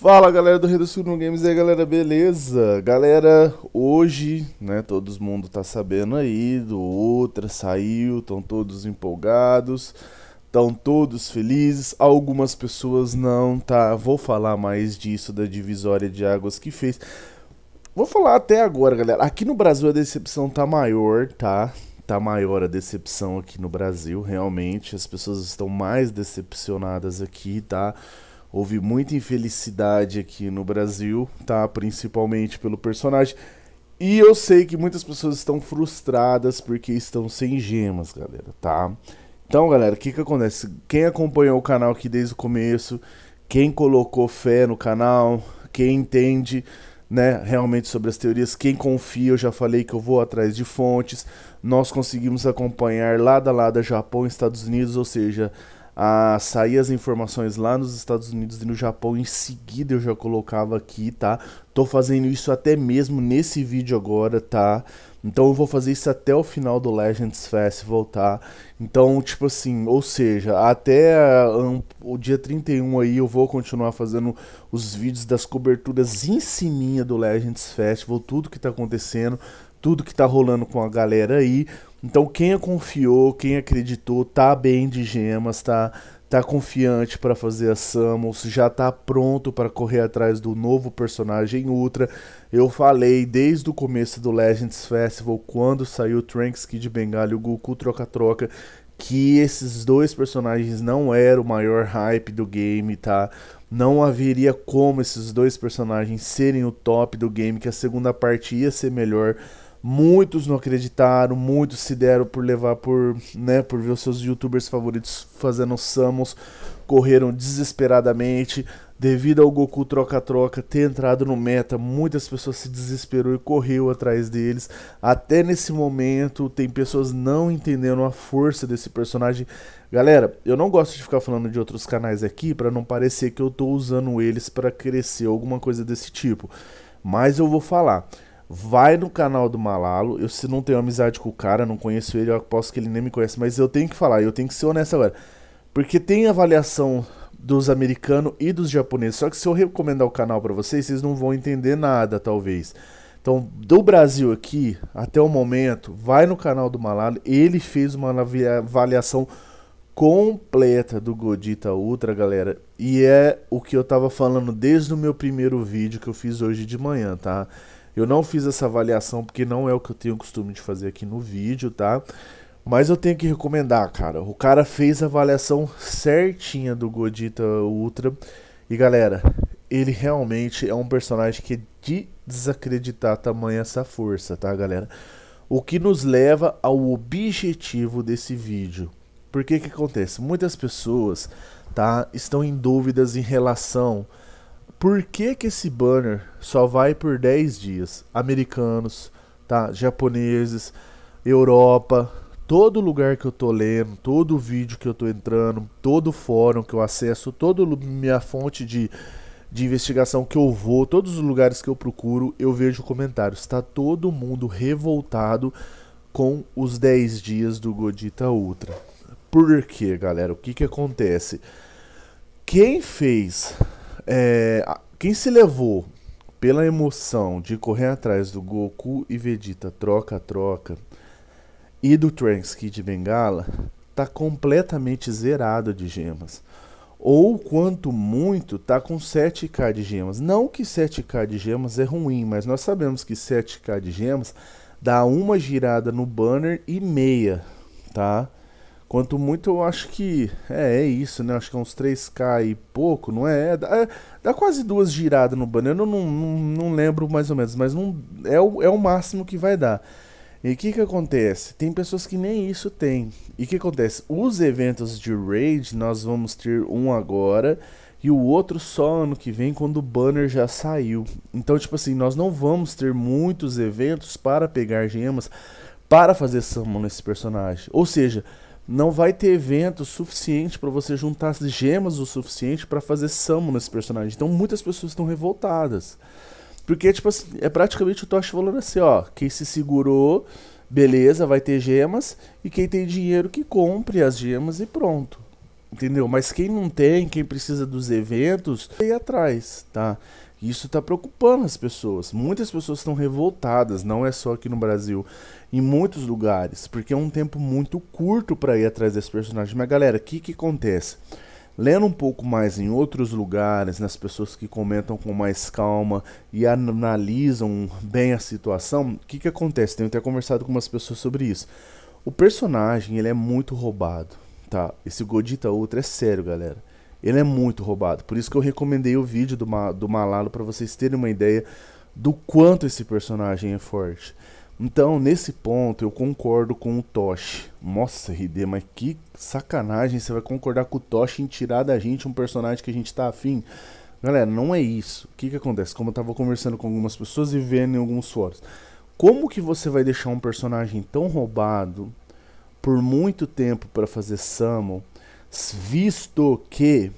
Fala galera do Rio do Sul no Games e aí galera, beleza? Galera, hoje, né, todo mundo tá sabendo aí do outra, saiu, estão todos empolgados, estão todos felizes, algumas pessoas não, tá? Vou falar mais disso da divisória de águas que fez. Vou falar até agora, galera, aqui no Brasil a decepção tá maior, tá? Tá maior a decepção aqui no Brasil, realmente, as pessoas estão mais decepcionadas aqui, Tá? Houve muita infelicidade aqui no Brasil, tá? Principalmente pelo personagem. E eu sei que muitas pessoas estão frustradas porque estão sem gemas, galera, tá? Então, galera, o que que acontece? Quem acompanhou o canal aqui desde o começo, quem colocou fé no canal, quem entende, né, realmente sobre as teorias, quem confia, eu já falei que eu vou atrás de fontes. Nós conseguimos acompanhar lado a lado Japão e Estados Unidos, ou seja, a sair as informações lá nos Estados Unidos e no Japão, em seguida eu já colocava aqui, tá? Tô fazendo isso até mesmo nesse vídeo agora, tá? Então eu vou fazer isso até o final do Legends Festival, tá? Então, tipo assim, ou seja, até um, o dia 31 aí eu vou continuar fazendo os vídeos das coberturas em cima do Legends Festival, tudo que tá acontecendo, tudo que tá rolando com a galera aí. Então quem é confiou, quem acreditou, tá bem de gemas, tá tá confiante para fazer a Samus, já tá pronto para correr atrás do novo personagem Ultra. Eu falei desde o começo do Legends Festival, quando saiu Trunks, Kid Bengala e o Goku Troca-Troca, que esses dois personagens não eram o maior hype do game, tá? Não haveria como esses dois personagens serem o top do game, que a segunda parte ia ser melhor. Muitos não acreditaram, muitos se deram por levar por, né, por ver os seus youtubers favoritos fazendo Samus, correram desesperadamente. Devido ao Goku troca-troca ter entrado no meta, muitas pessoas se desesperou e correu atrás deles. Até nesse momento, tem pessoas não entendendo a força desse personagem. Galera, eu não gosto de ficar falando de outros canais aqui para não parecer que eu tô usando eles para crescer alguma coisa desse tipo, mas eu vou falar. Vai no canal do Malalo. Eu se não tenho amizade com o cara, não conheço ele, eu aposto que ele nem me conhece, mas eu tenho que falar, eu tenho que ser honesto agora. Porque tem avaliação dos americanos e dos japoneses. Só que se eu recomendar o canal para vocês, vocês não vão entender nada, talvez. Então, do Brasil aqui, até o momento, vai no canal do Malalo. Ele fez uma avaliação completa do Godita Ultra, galera. E é o que eu tava falando desde o meu primeiro vídeo que eu fiz hoje de manhã, tá? Eu não fiz essa avaliação porque não é o que eu tenho costume de fazer aqui no vídeo, tá? Mas eu tenho que recomendar, cara. O cara fez a avaliação certinha do Godita Ultra. E galera, ele realmente é um personagem que é de desacreditar tamanho essa força, tá, galera? O que nos leva ao objetivo desse vídeo. Porque que acontece? Muitas pessoas, tá, estão em dúvidas em relação por que, que esse banner só vai por 10 dias? Americanos, tá? japoneses, Europa, todo lugar que eu tô lendo, todo vídeo que eu tô entrando, todo fórum que eu acesso, toda minha fonte de, de investigação que eu vou, todos os lugares que eu procuro, eu vejo comentários. Está todo mundo revoltado com os 10 dias do Godita Ultra. Por que, galera? O que, que acontece? Quem fez é, quem se levou pela emoção de correr atrás do Goku e Vegeta troca-troca e do Trunks Kid Bengala tá completamente zerado de gemas. Ou quanto muito tá com 7k de gemas. Não que 7k de gemas é ruim, mas nós sabemos que 7k de gemas dá uma girada no banner e meia, tá? Quanto muito, eu acho que. É, é isso, né? acho que é uns 3K e pouco, não é? é dá, é, dá, quase duas giradas no banner. Eu não, não, não, lembro mais ou menos, mas não, é, o, é o máximo que vai dar. E o que, que acontece? Tem pessoas que nem isso tem. E o que acontece? Os eventos de raid, nós vamos ter um agora e o outro só ano que vem quando o banner já saiu. Então, tipo assim, nós não vamos ter muitos eventos para pegar gemas para fazer summon nesse personagem. Ou seja, não vai ter evento suficiente para você juntar as gemas o suficiente para fazer samu nesse personagem. Então muitas pessoas estão revoltadas. Porque, tipo assim, é praticamente o Tosh falando assim, ó, quem se segurou, beleza, vai ter gemas, e quem tem dinheiro que compre as gemas e pronto. Entendeu? Mas quem não tem, quem precisa dos eventos, tem atrás, tá? Isso está preocupando as pessoas. Muitas pessoas estão revoltadas, não é só aqui no Brasil, em muitos lugares, porque é um tempo muito curto para ir atrás desse personagem. Mas galera, o que, que acontece? Lendo um pouco mais em outros lugares, nas pessoas que comentam com mais calma e analisam bem a situação, o que, que acontece? Tenho até conversado com umas pessoas sobre isso. O personagem ele é muito roubado, tá? Esse Godita Ultra é sério, galera ele é muito roubado. Por isso que eu recomendei o vídeo do, Ma, do Malalo para vocês terem uma ideia do quanto esse personagem é forte. Então, nesse ponto, eu concordo com o Toshi. Nossa, RD, mas que sacanagem você vai concordar com o Toshi em tirar da gente um personagem que a gente tá afim. Galera, não é isso. O que que acontece? Como eu tava conversando com algumas pessoas e vendo em alguns fóruns. Como que você vai deixar um personagem tão roubado por muito tempo para fazer summon Visto que,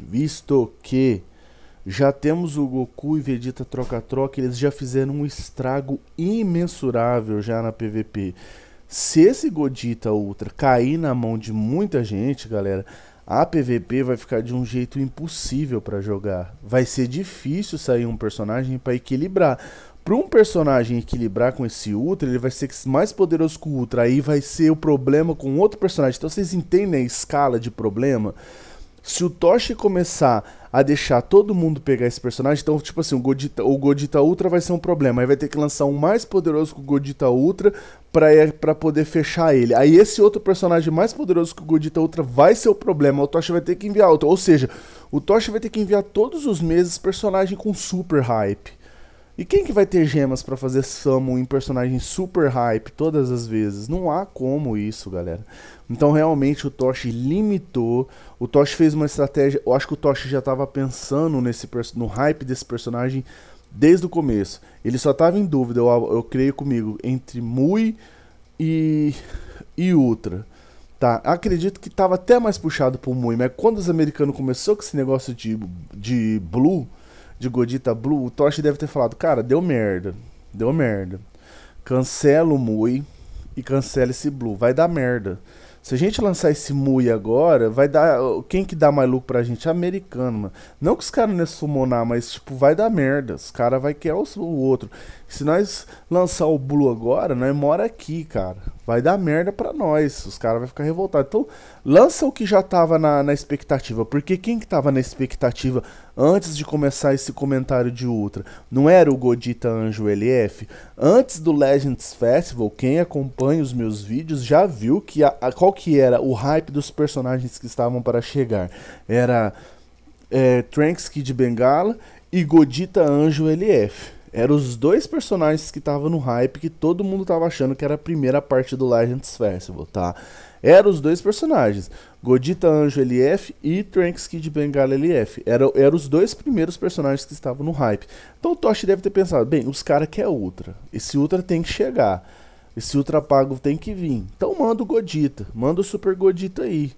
visto que já temos o Goku e Vegeta troca-troca, eles já fizeram um estrago imensurável já na PVP. Se esse Godita Ultra cair na mão de muita gente, galera, a PVP vai ficar de um jeito impossível para jogar. Vai ser difícil sair um personagem para equilibrar. Para um personagem equilibrar com esse Ultra, ele vai ser mais poderoso que o Ultra. Aí vai ser o problema com outro personagem. Então vocês entendem a escala de problema? Se o Toshi começar a deixar todo mundo pegar esse personagem, então, tipo assim, o Godita, o Godita Ultra vai ser um problema. Aí vai ter que lançar um mais poderoso que o Godita Ultra para é, poder fechar ele. Aí esse outro personagem mais poderoso que o Godita Ultra vai ser o problema. O Toshi vai ter que enviar outro. Ou seja, o Toshi vai ter que enviar todos os meses personagem com super hype. E quem que vai ter gemas para fazer Samu em personagem super hype todas as vezes? Não há como isso, galera. Então realmente o Tosh limitou. O Tosh fez uma estratégia. Eu acho que o Tosh já estava pensando nesse no hype desse personagem desde o começo. Ele só estava em dúvida, eu, eu creio comigo, entre Mui e, e Ultra. Tá, acredito que estava até mais puxado pro Mui, mas quando os americanos começou com esse negócio de, de Blue, de Godita Blue, o Tosh deve ter falado, cara, deu merda, deu merda. Cancela o Mui e cancela esse Blue, vai dar merda. Se a gente lançar esse Mui agora, vai dar. Quem que dá mais lucro pra gente? Americano, mano. Não que os caras não iam sumonar, mas, tipo, vai dar merda. Os caras vai querer o outro. Se nós lançar o Blue agora, nós mora aqui, cara. Vai dar merda pra nós. Os caras vão ficar revoltados. Então, lança o que já tava na, na, expectativa. Porque quem que tava na expectativa antes de começar esse comentário de Ultra? Não era o Godita Anjo LF? Antes do Legends Festival, quem acompanha os meus vídeos já viu que a, a qual que era o hype dos personagens que estavam para chegar. Era é, Tranks Kid Bengala e Godita Anjo LF eram os dois personagens que estavam no hype que todo mundo tava achando que era a primeira parte do Legends Festival, tá? Eram os dois personagens, Godita Anjo LF e Trunks Kid Bengala LF. Eram era os dois primeiros personagens que estavam no hype. Então o Toshi deve ter pensado, bem, os caras querem Ultra. Esse Ultra tem que chegar. Esse Ultra Pago tem que vir. Então manda o Godita, manda o Super Godita aí.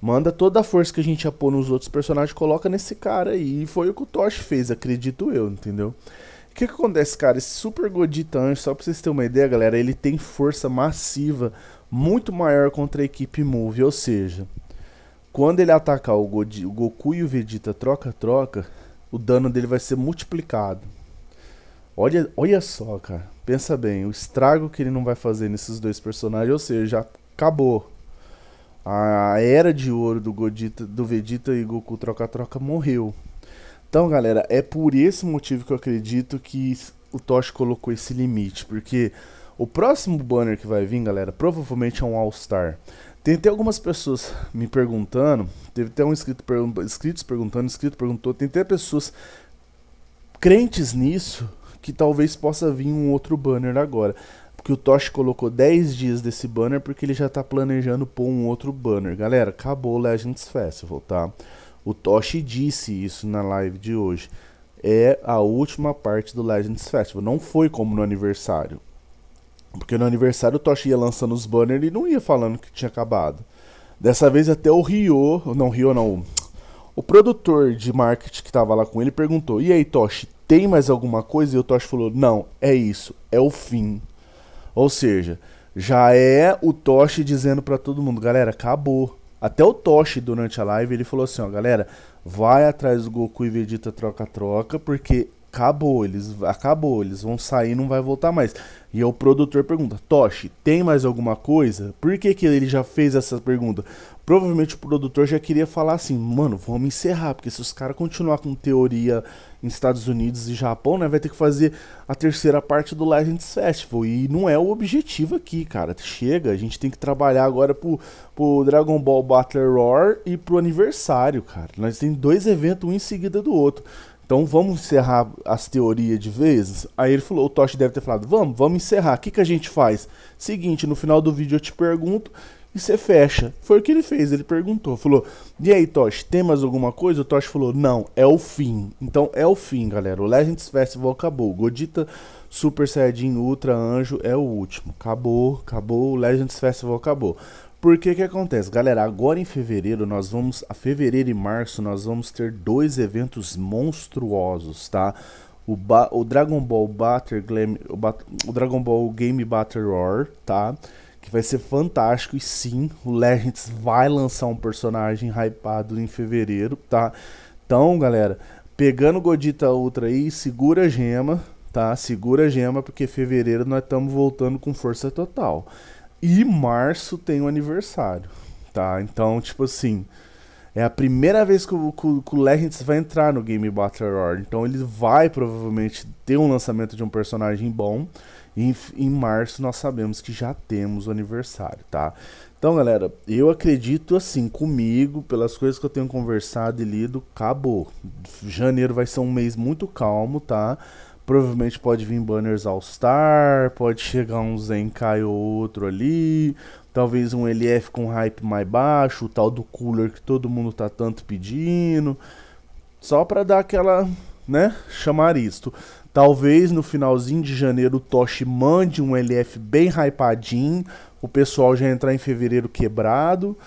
Manda toda a força que a gente ia pôr nos outros personagens, coloca nesse cara aí. E foi o que o Toshi fez, acredito eu, entendeu? que, que acontece, cara? Esse Super Godita Anjo, só pra vocês terem uma ideia, galera, ele tem força massiva muito maior contra a equipe Move. Ou seja, quando ele atacar o, Godi o Goku e o Vegeta troca-troca, o dano dele vai ser multiplicado. Olha, olha só, cara. Pensa bem, o estrago que ele não vai fazer nesses dois personagens, ou seja, já acabou. A era de ouro do Godita, do Vegeta e Goku troca-troca morreu. Então, galera, é por esse motivo que eu acredito que o Tosh colocou esse limite, porque o próximo banner que vai vir, galera, provavelmente é um All-Star. Tem até algumas pessoas me perguntando, teve até um inscrito pergun inscritos perguntando, inscrito perguntou, tem até pessoas crentes nisso que talvez possa vir um outro banner agora. Porque o Tosh colocou 10 dias desse banner porque ele já está planejando pôr um outro banner. Galera, acabou o Legends Festival, tá? O Toshi disse isso na live de hoje. É a última parte do Legends Festival. Não foi como no aniversário. Porque no aniversário o Toshi ia lançando os banners e não ia falando que tinha acabado. Dessa vez até o Rio, não Rio não, o produtor de marketing que tava lá com ele perguntou: "E aí, Toshi, tem mais alguma coisa?" E o Toshi falou: "Não, é isso, é o fim." Ou seja, já é o Toshi dizendo para todo mundo: "Galera, acabou." Até o Toshi, durante a live, ele falou assim, ó, galera, vai atrás do Goku e Vegeta troca-troca, porque acabou, eles acabou, eles vão sair, não vai voltar mais. E o produtor pergunta: "Toshi, tem mais alguma coisa?" Por que que ele já fez essa pergunta? Provavelmente o produtor já queria falar assim: "Mano, vamos encerrar, porque se os caras continuar com teoria em Estados Unidos e Japão, né, vai ter que fazer a terceira parte do Legends Festival e não é o objetivo aqui, cara. Chega, a gente tem que trabalhar agora pro, pro Dragon Ball Battle Roar e pro aniversário, cara. Nós tem dois eventos um em seguida do outro. Então vamos encerrar as teorias de vezes? Aí ele falou, o Toshi deve ter falado, vamos, vamos encerrar. O que, que a gente faz? Seguinte, no final do vídeo eu te pergunto e você fecha. Foi o que ele fez, ele perguntou, falou, e aí Toshi, tem mais alguma coisa? O Toshi falou, não, é o fim. Então é o fim, galera. O Legends Festival acabou. Godita, Super Saiyajin, Ultra, Anjo é o último. Acabou, acabou, o Legends Festival acabou. Porque que acontece, galera? Agora em fevereiro nós vamos, a fevereiro e março nós vamos ter dois eventos monstruosos, tá? O, ba o Dragon Ball Battle Glam, o, ba o Dragon Ball Game Battle Roar, tá? Que vai ser fantástico e sim, o Legends vai lançar um personagem hypado em fevereiro, tá? Então, galera, pegando Godita Ultra aí, segura a gema, tá? Segura a gema porque fevereiro nós estamos voltando com força total. E março tem o aniversário, tá? Então, tipo assim, é a primeira vez que o, que o Legends vai entrar no Game Battle Royale. Então ele vai provavelmente ter um lançamento de um personagem bom. E em março nós sabemos que já temos o aniversário, tá? Então, galera, eu acredito assim, comigo, pelas coisas que eu tenho conversado e lido, acabou. Janeiro vai ser um mês muito calmo, tá? Provavelmente pode vir banners All-Star, pode chegar um Zenkai ou outro ali, talvez um LF com hype mais baixo, o tal do cooler que todo mundo tá tanto pedindo, só para dar aquela, né, chamar isto. Talvez no finalzinho de janeiro o Toshi mande um LF bem hypadinho, o pessoal já entrar em fevereiro quebrado,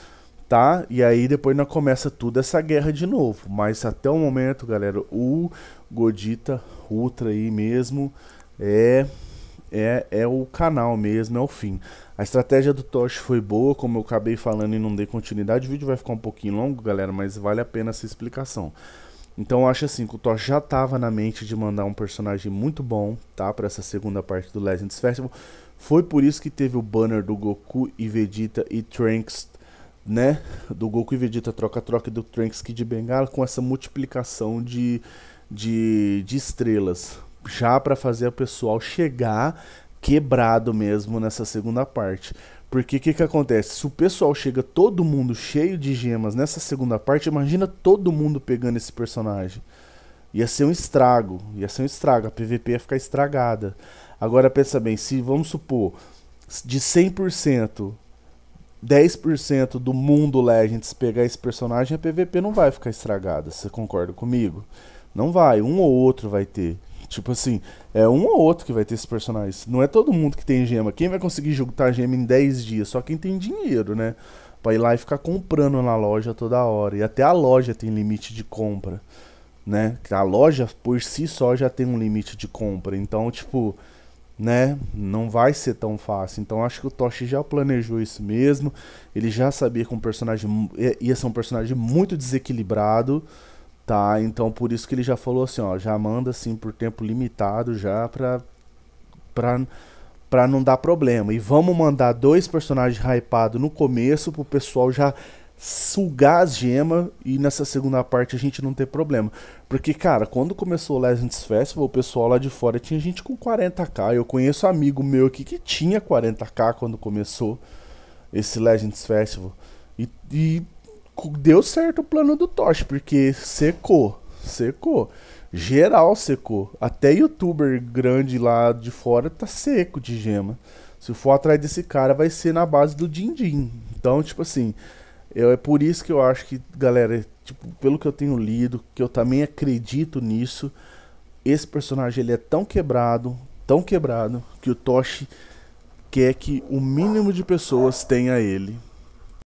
tá? E aí depois não começa tudo essa guerra de novo. Mas até o momento, galera, o Godita Rutra aí mesmo é, é, é o canal mesmo, é o fim. A estratégia do Tosh foi boa, como eu acabei falando e não dei continuidade. O vídeo vai ficar um pouquinho longo, galera, mas vale a pena essa explicação. Então eu acho assim que o Tosh já estava na mente de mandar um personagem muito bom, tá? Para essa segunda parte do Legends Festival. Foi por isso que teve o banner do Goku e Vegeta e Trunks, né? Do Goku e Vegeta troca-troca e do Trunks Kid Bengala com essa multiplicação de, de, de estrelas, já para fazer o pessoal chegar quebrado mesmo nessa segunda parte. Porque o que, que acontece? Se o pessoal chega todo mundo cheio de gemas nessa segunda parte, imagina todo mundo pegando esse personagem. Ia ser um estrago, ia ser um estrago, a PVP ia ficar estragada. Agora pensa bem, se vamos supor, de 100%, 10% do mundo Legends pegar esse personagem, a PVP não vai ficar estragada, você concorda comigo? Não vai, um ou outro vai ter. Tipo assim, é um ou outro que vai ter esses personagens. Não é todo mundo que tem gema. Quem vai conseguir juntar gema em 10 dias? Só quem tem dinheiro, né? Pra ir lá e ficar comprando na loja toda hora. E até a loja tem limite de compra, né? A loja por si só já tem um limite de compra. Então, tipo, né? Não vai ser tão fácil. Então, acho que o Toshi já planejou isso mesmo. Ele já sabia que um personagem ia ser um personagem muito desequilibrado Tá, então por isso que ele já falou assim, ó, já manda assim por tempo limitado já pra, pra, pra não dar problema. E vamos mandar dois personagens hypados no começo pro pessoal já sugar as gemas e nessa segunda parte a gente não ter problema. Porque, cara, quando começou o Legends Festival, o pessoal lá de fora tinha gente com 40k. Eu conheço um amigo meu aqui que tinha 40k quando começou esse Legends Festival. E, e deu certo o plano do Tosh, porque secou, secou. Geral secou. Até youtuber grande lá de fora tá seco de gema. Se for atrás desse cara, vai ser na base do din-din. Então, tipo assim, eu, é por isso que eu acho que, galera, tipo, pelo que eu tenho lido, que eu também acredito nisso, esse personagem ele é tão quebrado, tão quebrado, que o Toshi quer que o mínimo de pessoas tenha ele.